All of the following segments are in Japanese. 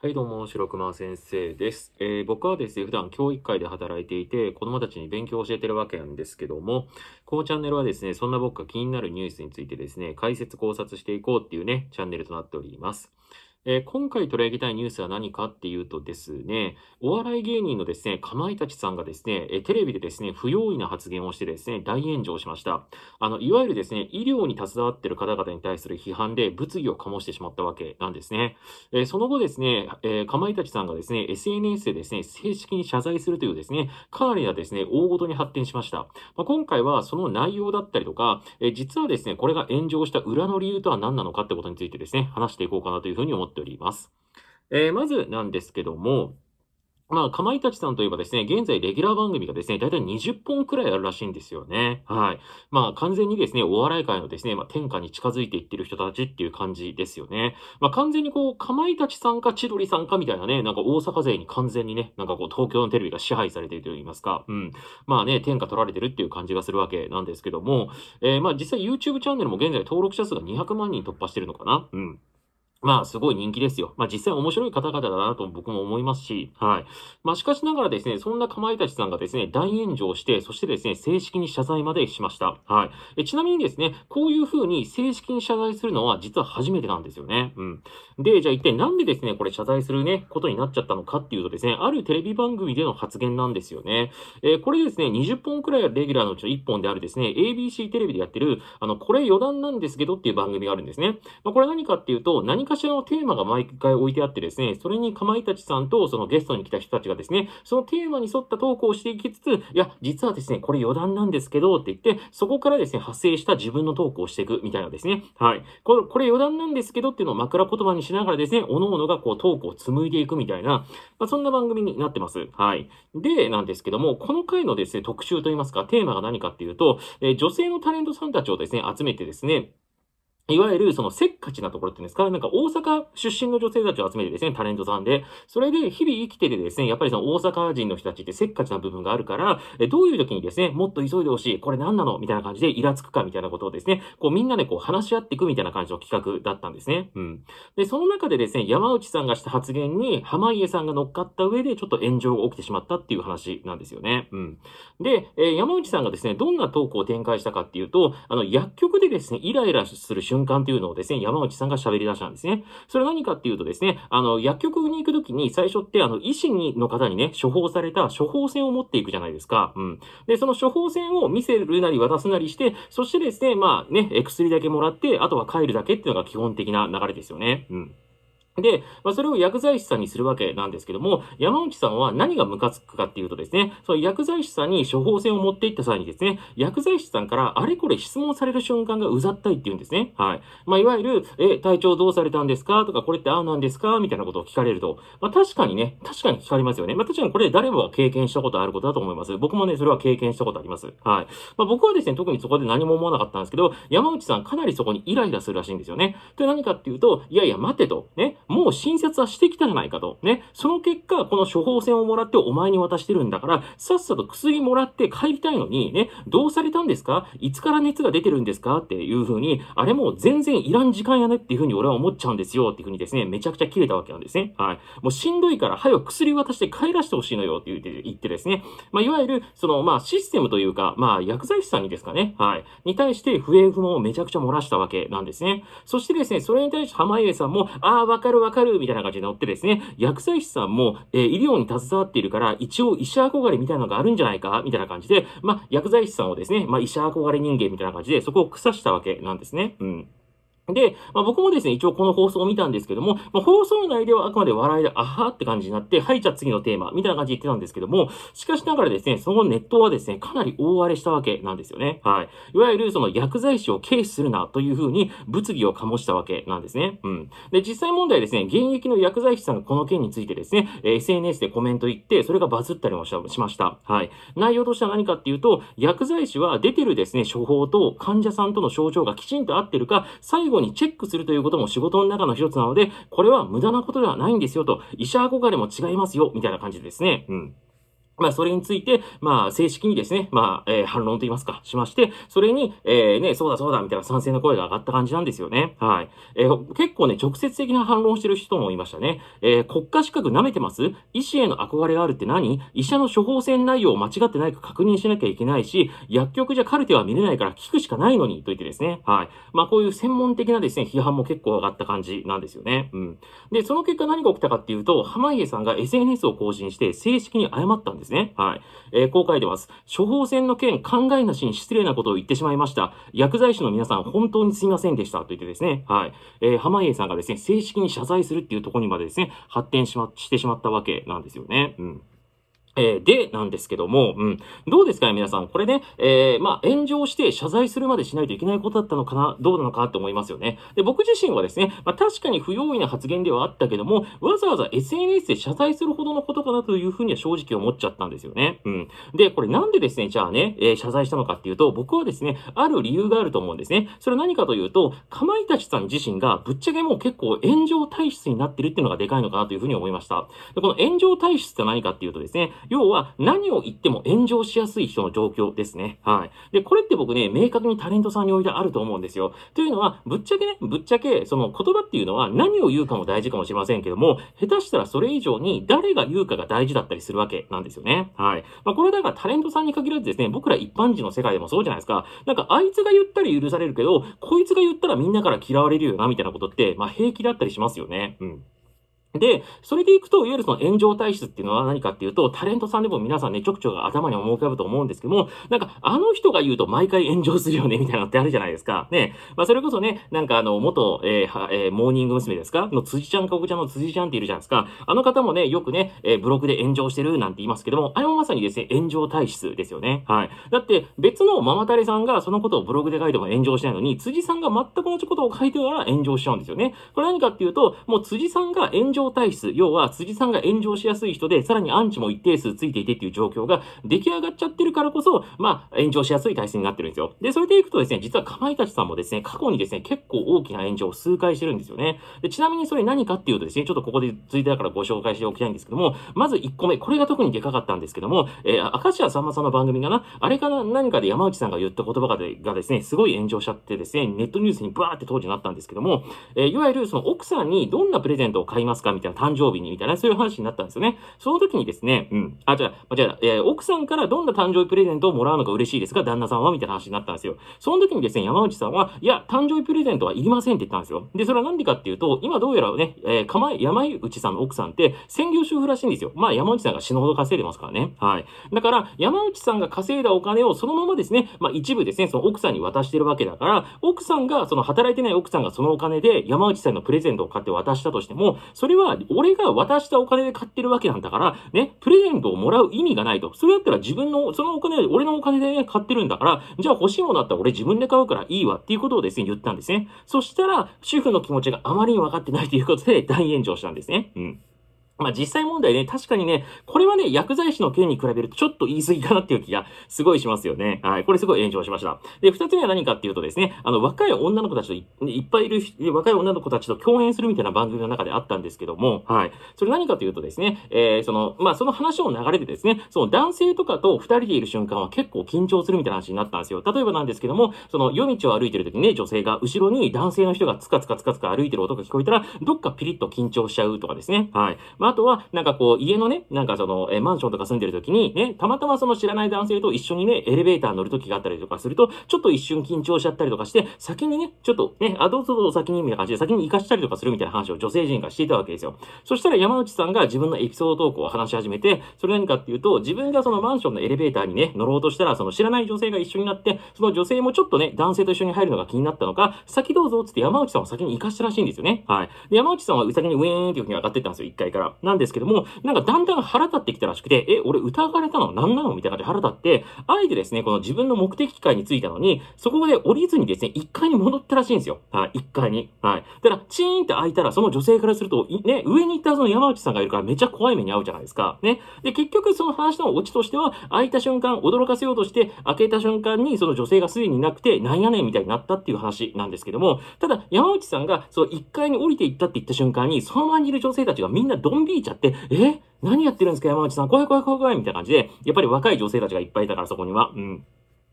はい、どうも、白熊先生です。えー、僕はですね、普段教育会で働いていて、子供たちに勉強を教えてるわけなんですけども、このチャンネルはですね、そんな僕が気になるニュースについてですね、解説考察していこうっていうね、チャンネルとなっております。えー、今回取り上げたいニュースは何かっていうとですね、お笑い芸人のですね、かまいたちさんがですね、えテレビでですね、不用意な発言をしてですね、大炎上しました。あの、いわゆるですね、医療に携わってる方々に対する批判で物議を醸してしまったわけなんですね。えー、その後ですね、えかまいたちさんがですね、SNS でですね、正式に謝罪するというですね、かなりなですね、大ごとに発展しました。まあ、今回はその内容だったりとか、え実はですね、これが炎上した裏の理由とは何なのかってことについてですね、話していこうかなというふうに思ってております。えー、まずなんですけども、まあ、かまいたちさんといえばですね、現在レギュラー番組がですね、だいたい20本くらいあるらしいんですよね。はい。まあ、完全にですね、お笑い界のですね、まあ、天下に近づいていってる人たちっていう感じですよね。まあ、完全にこう、かまいたちさんか千鳥さんかみたいなね、なんか大阪勢に完全にね、なんかこう、東京のテレビが支配されていると言いますか、うん。まあね、天下取られてるっていう感じがするわけなんですけども、えー、まあ、実際 YouTube チャンネルも現在登録者数が200万人突破してるのかなうん。まあ、すごい人気ですよ。まあ、実際面白い方々だなと僕も思いますし、はい。まあ、しかしながらですね、そんなかまいたちさんがですね、大炎上して、そしてですね、正式に謝罪までしました。はい。えちなみにですね、こういう風に正式に謝罪するのは実は初めてなんですよね。うん。で、じゃあ一体なんでですね、これ謝罪するね、ことになっちゃったのかっていうとですね、あるテレビ番組での発言なんですよね。えー、これですね、20本くらいレギュラーのうちの1本であるですね、ABC テレビでやってる、あの、これ余談なんですけどっていう番組があるんですね。まあ、これ何かっていうと、何かしらのテーマが毎回置いてあってですね、それにかまいたちさんとそのゲストに来た人たちがですね、そのテーマに沿ったトークをしていきつつ、いや、実はですね、これ余談なんですけどって言って、そこからですね、発生した自分のトークをしていくみたいなですね、はい。これ、これ余談なんですけどっていうのを枕言葉にしながらですね、各々がこうトークを紡いでいくみたいな、まあ、そんな番組になってます。はい。で、なんですけども、この回のですね、特集といいますか、テーマが何かっていうと、えー、女性のタレントさんたちをですね、集めてですね、いわゆるそのせっかちなところっていうんですか、なんか大阪出身の女性たちを集めてですね、タレントさんで、それで日々生きててですね、やっぱりその大阪人の人たちってせっかちな部分があるから、えどういう時にですね、もっと急いでほしい、これ何なのみたいな感じでイラつくかみたいなことをですね、こうみんなでこう話し合っていくみたいな感じの企画だったんですね。うん。で、その中でですね、山内さんがした発言に濱家さんが乗っかった上でちょっと炎上が起きてしまったっていう話なんですよね。うん。で、えー、山内さんがですね、どんなトークを展開したかっていうと、あの、薬局でですね、イライラする瞬瞬間というのをですね、山内さんが喋り出したんですね。それ何かっていうとですね、あの、薬局に行くときに最初ってあの、医師の方にね、処方された処方箋を持っていくじゃないですか。うん。で、その処方箋を見せるなり渡すなりして、そしてですね、まあね、薬だけもらって、あとは帰るだけっていうのが基本的な流れですよね。うん。で、まあ、それを薬剤師さんにするわけなんですけども、山内さんは何がムカつくかっていうとですね、その薬剤師さんに処方箋を持っていった際にですね、薬剤師さんからあれこれ質問される瞬間がうざったいっていうんですね。はい。まあ、いわゆる、え、体調どうされたんですかとか、これってああなんですかみたいなことを聞かれると、まあ、確かにね、確かに聞かれますよね。まあ、確かにこれ誰もが経験したことあることだと思います。僕もね、それは経験したことあります。はい。まあ、僕はですね、特にそこで何も思わなかったんですけど、山内さんかなりそこにイライラするらしいんですよね。で、何かっていうと、いやいや、待てと、ね、もう診察はしてきたじゃないかと。ね。その結果、この処方箋をもらってお前に渡してるんだから、さっさと薬もらって帰りたいのに、ね、どうされたんですかいつから熱が出てるんですかっていう風に、あれもう全然いらん時間やねっていう風に俺は思っちゃうんですよっていう風にですね、めちゃくちゃ切れたわけなんですね。はい。もうしんどいから早く薬渡して帰らしてほしいのよって言って言ってですね、まあ、いわゆる、その、まあ、システムというか、まあ、薬剤師さんにですかね、はい。に対して不平不満をめちゃくちゃ漏らしたわけなんですね。そしてですね、それに対して濱家さんも、ああ、わかるわかるみたいな感じでなってですね、薬剤師さんも、えー、医療に携わっているから、一応医者憧れみたいなのがあるんじゃないかみたいな感じで、まあ、薬剤師さんをですね、まあ、医者憧れ人間みたいな感じで、そこを腐したわけなんですね。うん。で、まあ、僕もですね、一応この放送を見たんですけども、まあ、放送内ではあくまで笑いで、あはって感じになって、はい、じゃあ次のテーマ、みたいな感じで言ってたんですけども、しかしながらですね、そのネットはですね、かなり大荒れしたわけなんですよね。はい。いわゆるその薬剤師を軽視するなというふうに物議を醸したわけなんですね。うん。で、実際問題ですね、現役の薬剤師さんがこの件についてですね、え SNS でコメント言って、それがバズったりもしました。はい。内容としては何かっていうと、薬剤師は出てるですね、処方と患者さんとの症状がきちんと合ってるか、最後にチェックするということも仕事の中の一つなので、これは無駄なことではないんですよと、医者憧れも違いますよ、みたいな感じですね。うん。まあ、それについて、まあ、正式にですね、まあ、えー、反論と言いますか、しまして、それに、えー、ね、そうだそうだ、みたいな賛成の声が上がった感じなんですよね。はい。えー、結構ね、直接的な反論してる人もいましたね。えー、国家資格舐めてます医師への憧れがあるって何医者の処方箋内容を間違ってないか確認しなきゃいけないし、薬局じゃカルテは見れないから聞くしかないのに、と言ってですね。はい。まあ、こういう専門的なですね、批判も結構上がった感じなんですよね。うん。で、その結果何が起きたかっていうと、濱家さんが SNS を更新して正式に謝ったんです。ですね。はい。えー、こう書いてます。処方箋の件、考えなしに失礼なことを言ってしまいました。薬剤師の皆さん、本当にすみませんでしたと言ってですね、はい。えー、濱家さんがですね、正式に謝罪するっていうところにまでですね、発展しま、してしまったわけなんですよね。うん。えー、で、なんですけども、うん。どうですかね、皆さん。これね、えー、まあ、炎上して謝罪するまでしないといけないことだったのかな、どうなのかって思いますよね。で、僕自身はですね、まあ、確かに不用意な発言ではあったけども、わざわざ SNS で謝罪するほどのことかなというふうには正直思っちゃったんですよね。うん。で、これなんでですね、じゃあね、えー、謝罪したのかっていうと、僕はですね、ある理由があると思うんですね。それは何かというと、かまいたちさん自身がぶっちゃけもう結構炎上体質になってるっていうのがでかいのかなというふうに思いました。でこの炎上体質って何かっていうとですね、要は何を言っても炎上しやすい人の状況ですね。はい。で、これって僕ね、明確にタレントさんにおいてあると思うんですよ。というのは、ぶっちゃけね、ぶっちゃけ、その言葉っていうのは何を言うかも大事かもしれませんけども、下手したらそれ以上に誰が言うかが大事だったりするわけなんですよね。はい。まあ、これだからタレントさんに限らずですね、僕ら一般人の世界でもそうじゃないですか。なんかあいつが言ったら許されるけど、こいつが言ったらみんなから嫌われるよな、みたいなことって、まあ平気だったりしますよね。うん。で、それでいくと、いわゆるその炎上体質っていうのは何かっていうと、タレントさんでも皆さんね、ちょくちょく頭に思い浮かぶと思うんですけども、なんか、あの人が言うと毎回炎上するよね、みたいなのってあるじゃないですか。ね。まあ、それこそね、なんかあの、元、えー、えー、モーニング娘。ですかの辻ちゃん、かおちゃんの辻ちゃんっているじゃないですか。あの方もね、よくね、えー、ブログで炎上してるなんて言いますけども、あれもまさにですね、炎上体質ですよね。はい。だって、別のママタレさんがそのことをブログで書いても炎上しないのに、辻さんが全く同じことを書いてから炎上しちゃうんですよね。これ何かっていうと、もう辻さんが炎上体質、要は辻さんが炎上しやすい人で、さらにアンチも一定数ついていてっていう状況が出来上がっちゃってるからこそ、まあ、炎上しやすい体質になってるんですよ。で、それでいくとですね、実はかまいたちさんもですね、過去にですね、結構大きな炎上を数回してるんですよね。で、ちなみにそれ何かっていうとですね、ちょっとここで続いてだからご紹介しておきたいんですけども、まず1個目、これが特にでかかったんですけども、えー、明石家さんまさんの番組かな、あれかな、何かで山内さんが言った言葉がでがですね、すごい炎上しちゃってですね、ネットニュースにバーって当時なったんですけども、えー、いわゆるその奥さんにどんなプレゼントを買いますかかみたいな、誕生日にみたいな、そういう話になったんですよね。その時にですね、うん。あ、じゃあ、じゃあ、えー、奥さんからどんな誕生日プレゼントをもらうのか嬉しいですが、旦那さんはみたいな話になったんですよ。その時にですね、山内さんは、いや、誕生日プレゼントはいりませんって言ったんですよ。で、それはなんでかっていうと、今どうやらね、えー、かま、山内さんの奥さんって、専業主婦らしいんですよ。まあ、山内さんが死ぬほど稼いでますからね。はい。だから、山内さんが稼いだお金をそのままですね、まあ、一部ですね、その奥さんに渡してるわけだから、奥さんが、その働いてない奥さんがそのお金で山内さんのプレゼントを買って渡したとしても、それをは、俺が渡したお金で買ってるわけなんだから、ね、プレゼントをもらう意味がないと。それだったら自分の、そのお金で、俺のお金で、ね、買ってるんだから、じゃあ欲しいものだったら俺自分で買うからいいわっていうことをですね、言ったんですね。そしたら、主婦の気持ちがあまりに分かってないということで、大炎上したんですね。うん。まあ実際問題ね、確かにね、これはね、薬剤師の件に比べるとちょっと言い過ぎかなっていう気がすごいしますよね。はい。これすごい炎上しました。で、二つ目は何かっていうとですね、あの、若い女の子たちといっぱいいる、若い女の子たちと共演するみたいな番組の中であったんですけども、はい。それ何かというとですね、えー、その、まあその話を流れてですね、その男性とかと二人でいる瞬間は結構緊張するみたいな話になったんですよ。例えばなんですけども、その夜道を歩いてる時にね、女性が後ろに男性の人がつかつかつかつか歩いてる音が聞こえたら、どっかピリッと緊張しちゃうとかですね。はい。まああ、とは、なんかこう、家のね、なんかその、えマンションとか住んでる時に、ね、たまたまその知らない男性と一緒にね、エレベーター乗る時があったりとかすると、ちょっと一瞬緊張しちゃったりとかして、先にね、ちょっとね、あ、どうぞどうぞ先にみたいな感じで、先に行かしたりとかするみたいな話を女性陣がしていたわけですよ。そしたら山内さんが自分のエピソード投稿を話し始めて、それ何かっていうと、自分がそのマンションのエレベーターにね、乗ろうとしたら、その知らない女性が一緒になって、その女性もちょっとね、男性と一緒に入るのが気になったのか、先どうぞつって山内さんを先に行かしたらしいんですよね。はい。で、山内さんは先にウィーンっていう風に上がってったんですよ、1階から。なんですけども、なんかだんだん腹立ってきたらしくて、え、俺疑われたの何なのみたいな感じで腹立って、あえてですね、この自分の目的機会についたのに、そこで降りずにですね、1階に戻ったらしいんですよ。はい、1階に。はい。ただチーンって開いたら、その女性からすると、ね、上に行ったその山内さんがいるからめっちゃ怖い目に遭うじゃないですか。ね。で、結局その話のオチとしては、開いた瞬間、驚かせようとして、開けた瞬間にその女性がすでになくて、なんやねんみたいになったっていう話なんですけども、ただ、山内さんが、その1階に降りていったって言った瞬間に、その前にいる女性たちがみんなドンびいちゃって、え何やってるんですか山内さん怖い怖い怖い怖いみたいな感じで、やっぱり若い女性たちがいっぱいいたからそこには。うん。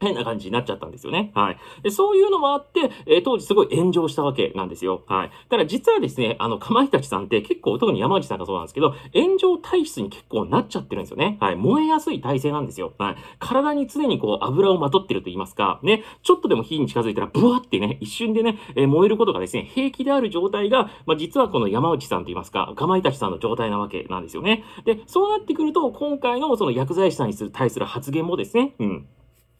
変な感じになっちゃったんですよね。はい。で、そういうのもあって、えー、当時すごい炎上したわけなんですよ。はい。ただ実はですね、あの、かまいたちさんって結構、特に山内さんがそうなんですけど、炎上体質に結構なっちゃってるんですよね。はい。燃えやすい体勢なんですよ。はい。体に常にこう、油をまとってると言いますか、ね、ちょっとでも火に近づいたら、ブワってね、一瞬でね、えー、燃えることがですね、平気である状態が、まあ、実はこの山内さんと言いますか、かまいたちさんの状態なわけなんですよね。で、そうなってくると、今回のその薬剤師さんに対する発言もですね、うん。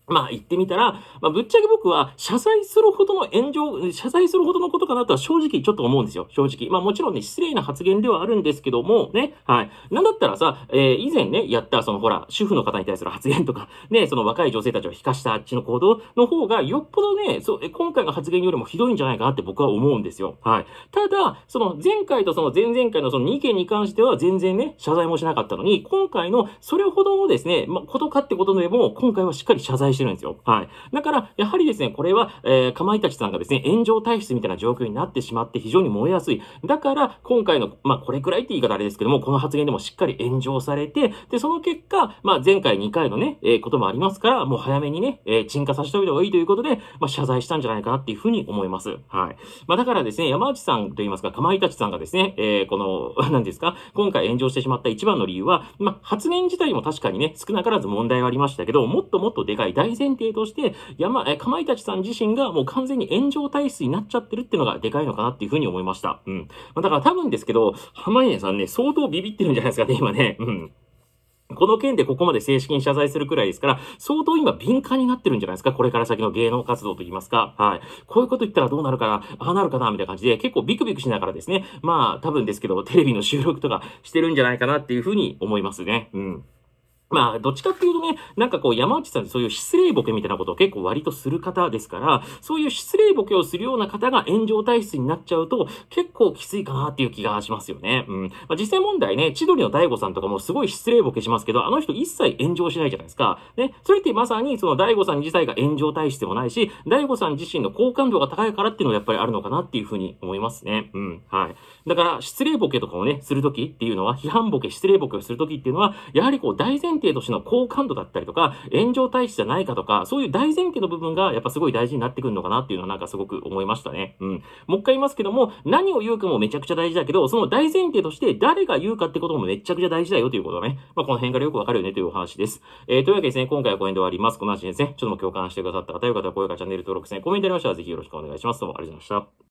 まあ言ってみたら、まあぶっちゃけ僕は謝罪するほどの炎上、謝罪するほどのことかなとは正直ちょっと思うんですよ。正直。まあもちろんね、失礼な発言ではあるんですけども、ね、はい。なんだったらさ、えー、以前ね、やったそのほら、主婦の方に対する発言とか、ね、その若い女性たちを引かしたあっちの行動の方がよっぽどね、そう、今回の発言よりもひどいんじゃないかなって僕は思うんですよ。はい。ただ、その前回とその前々回のその2件に関しては全然ね、謝罪もしなかったのに、今回のそれほどのですね、まあ、ことかってことでも、今回はしっかり謝罪してるんですよ。はい。だから、やはりですね、これは、えー、かまいたちさんがですね、炎上体質みたいな状況になってしまって非常に燃えやすい。だから、今回の、まあ、これくらいって言い方あれですけども、この発言でもしっかり炎上されて、で、その結果、まあ、前回2回のね、えー、こともありますから、もう早めにね、えー、沈下させておいた方がいいということで、まあ、謝罪したんじゃないかなっていうふうに思います。はい。まあ、だからですね、山内さんといいますか、かまいたちさんがですね、えー、この、何 ですか、今回炎上してしまった一番の理由は、まあ、発言自体も確かにね、少なからず問題はありましたけど、もっともっとでかい大大前提として、山、え、かまいたちさん自身がもう完全に炎上体質になっちゃってるっていうのがでかいのかなっていうふうに思いました。うん。まあ、だから多分ですけど、濱家さんね、相当ビビってるんじゃないですかね、今ね。うん。この件でここまで正式に謝罪するくらいですから、相当今敏感になってるんじゃないですかこれから先の芸能活動といいますか。はい。こういうこと言ったらどうなるかなああなるかなみたいな感じで、結構ビクビクしながらですね。まあ、多分ですけど、テレビの収録とかしてるんじゃないかなっていうふうに思いますね。うん。まあ、どっちかっていうとね、なんかこう、山内さんってそういう失礼ボケみたいなことを結構割とする方ですから、そういう失礼ボケをするような方が炎上体質になっちゃうと、結構きついかなっていう気がしますよね。うん。まあ、実際問題ね、千鳥の大悟さんとかもすごい失礼ボケしますけど、あの人一切炎上しないじゃないですか。ね。それってまさに、その大悟さん自体が炎上体質でもないし、大悟さん自身の好感度が高いからっていうのがやっぱりあるのかなっていうふうに思いますね。うん。はい。だから、失礼ボケとかをね、するときっていうのは、批判ボケ、失礼ボケをするときっていうのは、やはりこう、大前提としての好感度だったりとか、炎上体質じゃないかとか、そういう大前提の部分がやっぱすごい大事になってくるのかなっていうのはなんかすごく思いましたね。うん。もう一回言いますけども、何を言うかもめちゃくちゃ大事だけど、その大前提として誰が言うかってこともめちゃくちゃ大事だよということね。まあ、この辺からよくわかるよねというお話です。えー、というわけでですね、今回はこの辺で終わります。この話ですね、ちょっとも共感してくださった方、よかったら高評価、チャンネル登録ですね、コメントありましたらぜひよろしくお願いします。どうもありがとうございました。